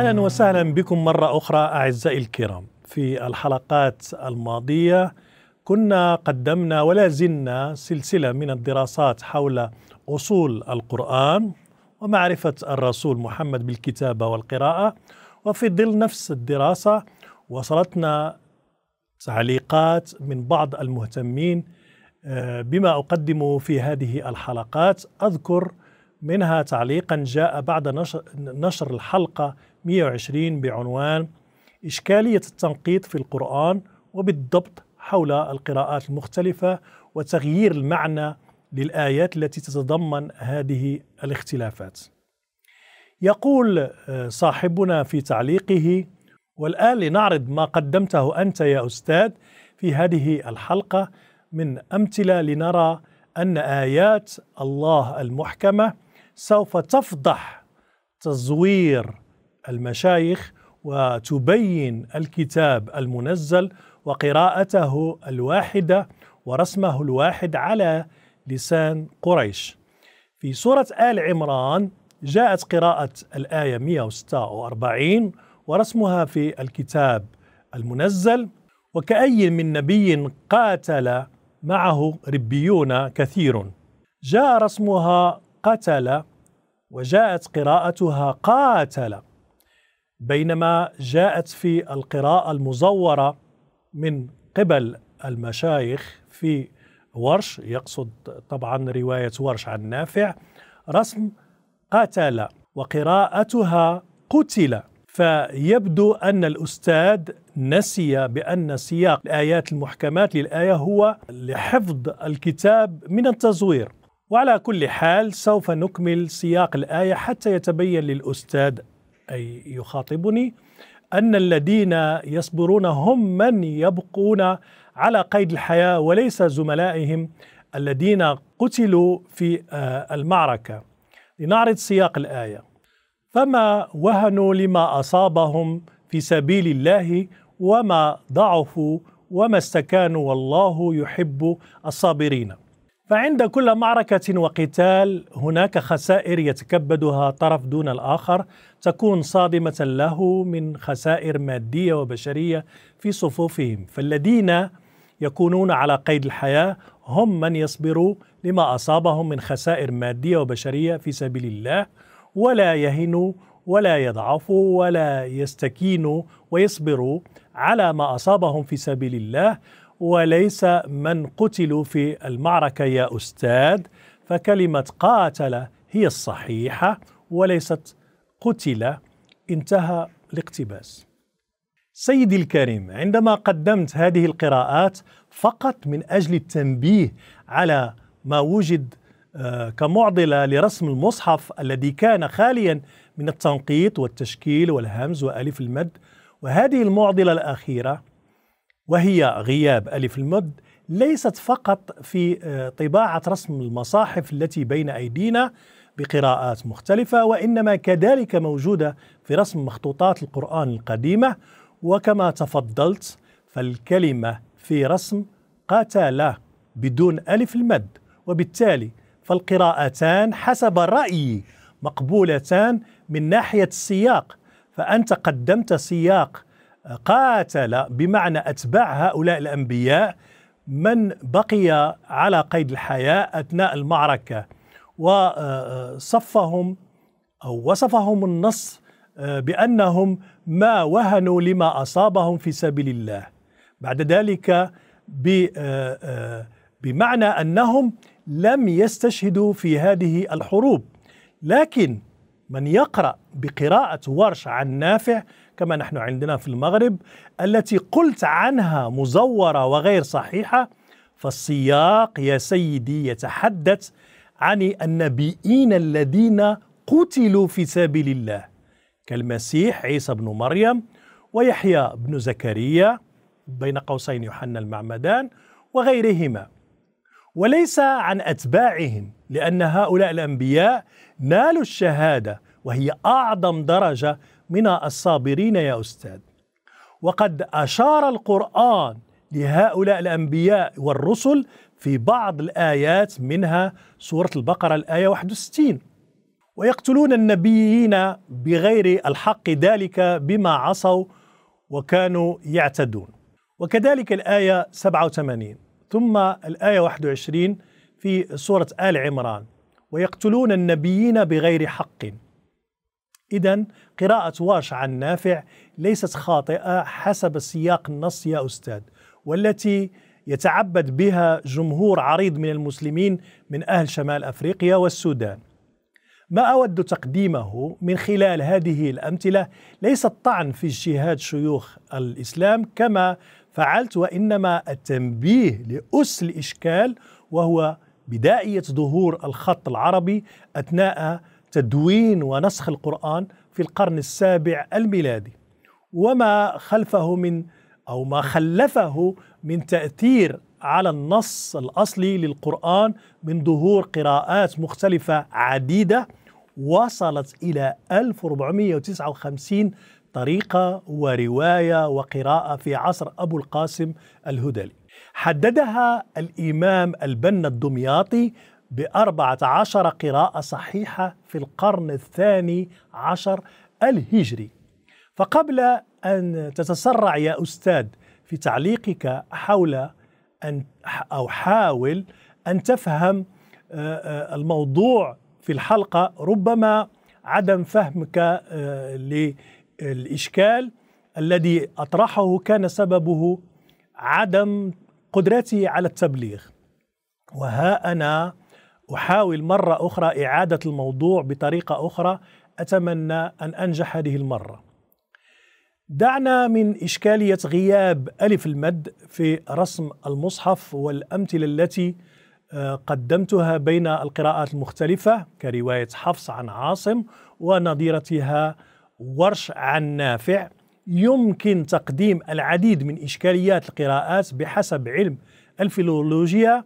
اهلا وسهلا بكم مره اخرى اعزائي الكرام في الحلقات الماضيه كنا قدمنا ولا زلنا سلسله من الدراسات حول اصول القران ومعرفه الرسول محمد بالكتابه والقراءه وفي ظل نفس الدراسه وصلتنا تعليقات من بعض المهتمين آه، بما اقدم في هذه الحلقات اذكر منها تعليقا جاء بعد نشر, نشر الحلقه 120 بعنوان إشكالية التنقيط في القرآن وبالضبط حول القراءات المختلفة وتغيير المعنى للآيات التي تتضمن هذه الاختلافات. يقول آه، صاحبنا في تعليقه: والآن لنعرض ما قدمته أنت يا أستاذ في هذه الحلقة من أمثلة لنرى أن آيات الله المحكمة سوف تفضح تزوير المشايخ وتبين الكتاب المنزل وقراءته الواحده ورسمه الواحد على لسان قريش. في سوره ال عمران جاءت قراءه الايه 146 ورسمها في الكتاب المنزل وكأي من نبي قاتل معه ربيون كثير جاء رسمها قتل وجاءت قراءتها قاتل بينما جاءت في القراءة المزورة من قبل المشايخ في ورش يقصد طبعا رواية ورش عن نافع رسم قتل وقراءتها قتل فيبدو أن الأستاذ نسي بأن سياق الآيات المحكمات للآية هو لحفظ الكتاب من التزوير وعلى كل حال سوف نكمل سياق الآية حتى يتبين للأستاذ أي يخاطبني أن الذين يصبرون هم من يبقون على قيد الحياة وليس زملائهم الذين قتلوا في آه، المعركة لنعرض سياق الآية فما وهنوا لما أصابهم في سبيل الله وما ضعفوا وما استكانوا والله يحب الصابرين فعند كل معركة وقتال هناك خسائر يتكبدها طرف دون الآخر تكون صادمة له من خسائر مادية وبشرية في صفوفهم فالذين يكونون على قيد الحياة هم من يصبروا لما أصابهم من خسائر مادية وبشرية في سبيل الله ولا يهنوا ولا يضعفوا ولا يستكينوا ويصبروا على ما أصابهم في سبيل الله وليس من قتلوا في المعركة يا أستاذ فكلمة قاتل هي الصحيحة وليست قتل انتهى الاقتباس سيدي الكريم عندما قدمت هذه القراءات فقط من أجل التنبيه على ما وجد آه، كمعضلة لرسم المصحف الذي كان خاليا من التنقيط والتشكيل والهمز وألف المد وهذه المعضلة الأخيرة وهي غياب ألف المد ليست فقط في آه، طباعة رسم المصاحف التي بين أيدينا بقراءات مختلفة وإنما كذلك موجودة في رسم مخطوطات القرآن القديمة وكما تفضلت فالكلمة في رسم قتل بدون ألف المد وبالتالي فالقراءتان حسب رأيي مقبولتان من ناحية السياق فأنت قدمت سياق قاتل بمعنى أتباع هؤلاء الأنبياء من بقي على قيد الحياة أثناء المعركة وصفهم أو وصفهم النص آه، بأنهم ما وهنوا لما أصابهم في سبيل الله بعد ذلك آه، آه، بمعنى أنهم لم يستشهدوا في هذه الحروب لكن من يقرأ بقراءة ورش عن نافع كما نحن عندنا في المغرب التي قلت عنها مزورة وغير صحيحة فالسياق يا سيدي يتحدث عن النبيين الذين قتلوا في سبيل الله كالمسيح عيسى بن مريم ويحيى بن زكريا بين قوسين يوحنا المعمدان وغيرهما وليس عن اتباعهم لان هؤلاء الانبياء نالوا الشهاده وهي اعظم درجه من الصابرين يا أستاذ وقد أشار القرآن لهؤلاء الأنبياء والرسل في بعض الآيات منها سورة البقرة الآية 61 ويقتلون النبيين بغير الحق ذلك بما عصوا وكانوا يعتدون وكذلك الآية 87 ثم الآية 21 في سورة آل عمران ويقتلون النبيين بغير حق إذا قراءة واش عن نافع ليست خاطئة حسب سياق النص يا أستاذ والتي يتعبد بها جمهور عريض من المسلمين من أهل شمال أفريقيا والسودان ما أود تقديمه من خلال هذه الأمثلة ليس الطعن في اجتهاد شيوخ الإسلام كما فعلت وإنما التنبيه لأس الإشكال وهو بدائية ظهور الخط العربي أثناء تدوين ونسخ القرآن في القرن السابع الميلادي وما خلفه من أو ما خلفه من تأثير على النص الأصلي للقرآن من ظهور قراءات مختلفة عديدة وصلت إلى 1459 طريقة ورواية وقراءة في عصر أبو القاسم الهدلي حددها الإمام البنا الدمياطي بأربعة عشر قراءة صحيحة في القرن الثاني عشر الهجري فقبل أن تتسرع يا أستاذ في تعليقك حول أن أو حاول أن تفهم الموضوع في الحلقة ربما عدم فهمك للإشكال الذي أطرحه كان سببه عدم قدرتي على التبليغ وها أنا احاول مره اخرى اعاده الموضوع بطريقه اخرى اتمنى ان انجح هذه المره دعنا من اشكاليه غياب الف المد في رسم المصحف والامثله التي آه، قدمتها بين القراءات المختلفه كروايه حفص عن عاصم ونظيرتها ورش عن نافع يمكن تقديم العديد من اشكاليات القراءات بحسب علم الفيلولوجيا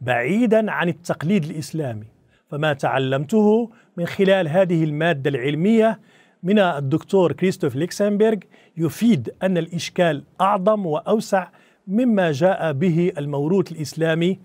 بعيدا عن التقليد الاسلامي فما تعلمته من خلال هذه الماده العلميه من الدكتور كريستوف ليكسنبرغ يفيد ان الاشكال اعظم واوسع مما جاء به الموروث الاسلامي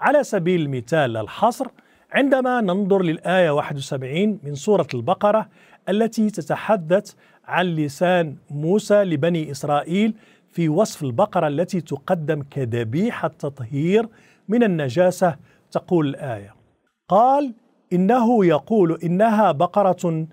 على سبيل المثال الحصر عندما ننظر للايه 71 من سوره البقره التي تتحدث عن لسان موسى لبني اسرائيل في وصف البقره التي تقدم كذبيحه تطهير من النجاسة تقول الآية قال إنه يقول إنها بقرة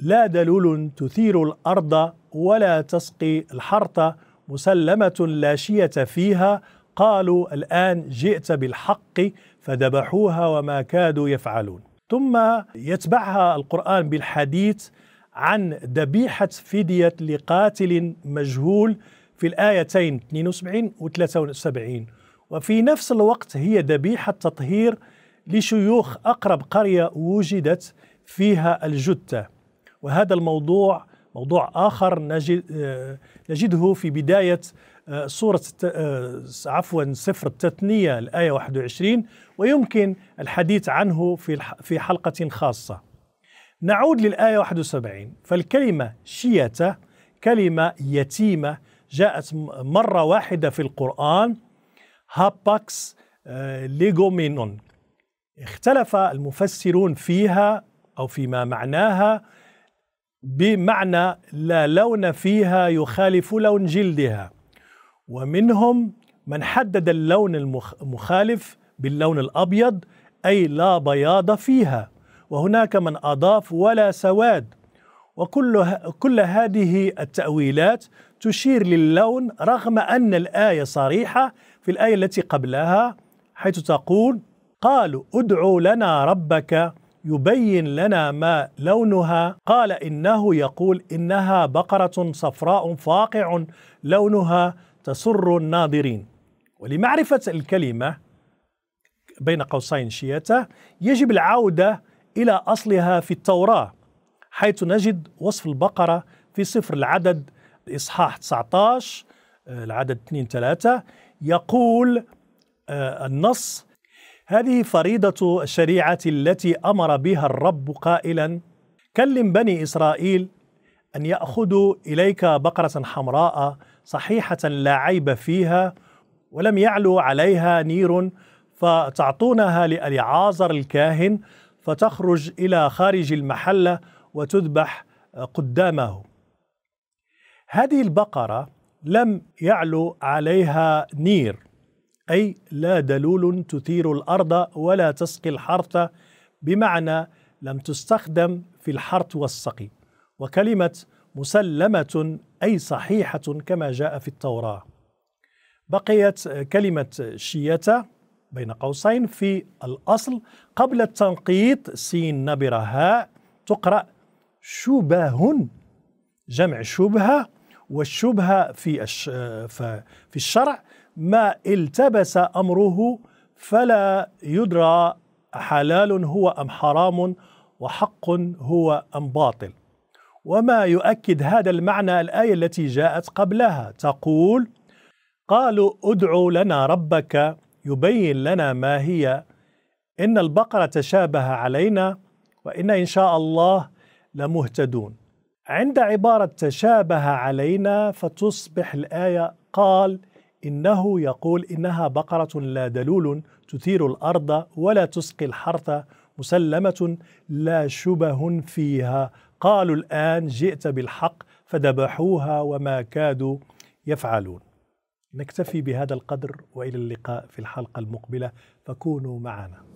لا دلول تثير الأرض ولا تسقي الحرطة مسلمة لا شية فيها قالوا الآن جئت بالحق فذبحوها وما كادوا يفعلون ثم يتبعها القرآن بالحديث عن ذبيحة فدية لقاتل مجهول في الآيتين 72 و 73 وفي نفس الوقت هي ذبيحة تطهير لشيوخ أقرب قرية وجدت فيها الجثة وهذا الموضوع موضوع آخر نجد آه، نجده في بداية آه، سورة آه، عفوا سفر التثنية الآية 21 ويمكن الحديث عنه في في حلقة خاصة. نعود للآية 71 فالكلمة شيتة كلمة يتيمة جاءت مرة واحدة في القرآن هاباكس آه، ليجومينون اختلف المفسرون فيها أو فيما معناها بمعنى لا لون فيها يخالف لون جلدها ومنهم من حدد اللون المخالف باللون الأبيض أي لا بياض فيها وهناك من أضاف ولا سواد وكل كل هذه التأويلات تشير للون رغم أن الآية صريحة في الآية التي قبلها حيث تقول قالوا ادعوا لنا ربك يبين لنا ما لونها قال إنه يقول إنها بقرة صفراء فاقع لونها تسر الناظرين ولمعرفة الكلمة بين قوسين شيته يجب العودة إلى أصلها في التوراة حيث نجد وصف البقرة في سفر العدد إصحاح 19 آه، العدد 2 3 يقول آه، النص هذه فريضة الشريعة التي أمر بها الرب قائلا كلم بني إسرائيل أن يأخذوا إليك بقرة حمراء صحيحة لا عيب فيها ولم يعلو عليها نير فتعطونها لأليعازر الكاهن فتخرج إلى خارج المحلة وتذبح قدامه هذه البقرة لم يعلو عليها نير أي لا دلول تثير الأرض ولا تسقي الحرث بمعنى لم تستخدم في الحرث والسقي وكلمة مسلمة أي صحيحة كما جاء في التوراة بقيت كلمة شيتة بين قوسين في الأصل قبل التنقيط سين نبرة هاء تقرأ شبه جمع شبهة والشبهة في في الشرع ما التبس أمره فلا يدرى حلال هو أم حرام وحق هو أم باطل وما يؤكد هذا المعنى الآية التي جاءت قبلها تقول قالوا ادعوا لنا ربك يبين لنا ما هي إن البقرة تشابه علينا وإن إن شاء الله لمهتدون عند عبارة تشابه علينا فتصبح الآية قال إنه يقول إنها بقرة لا دلول تثير الأرض ولا تسقي الحرث مسلمة لا شبه فيها قالوا الآن جئت بالحق فذبحوها وما كادوا يفعلون نكتفي بهذا القدر والى اللقاء في الحلقه المقبله فكونوا معنا